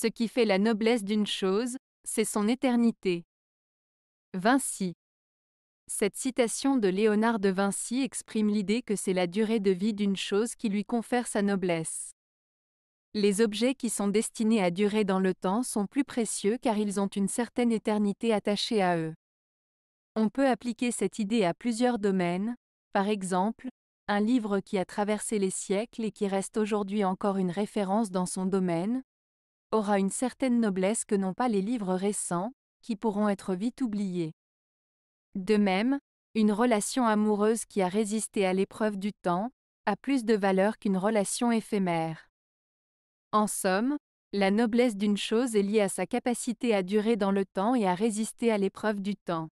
Ce qui fait la noblesse d'une chose, c'est son éternité. Vinci. Cette citation de Léonard de Vinci exprime l'idée que c'est la durée de vie d'une chose qui lui confère sa noblesse. Les objets qui sont destinés à durer dans le temps sont plus précieux car ils ont une certaine éternité attachée à eux. On peut appliquer cette idée à plusieurs domaines, par exemple, un livre qui a traversé les siècles et qui reste aujourd'hui encore une référence dans son domaine, aura une certaine noblesse que n'ont pas les livres récents, qui pourront être vite oubliés. De même, une relation amoureuse qui a résisté à l'épreuve du temps, a plus de valeur qu'une relation éphémère. En somme, la noblesse d'une chose est liée à sa capacité à durer dans le temps et à résister à l'épreuve du temps.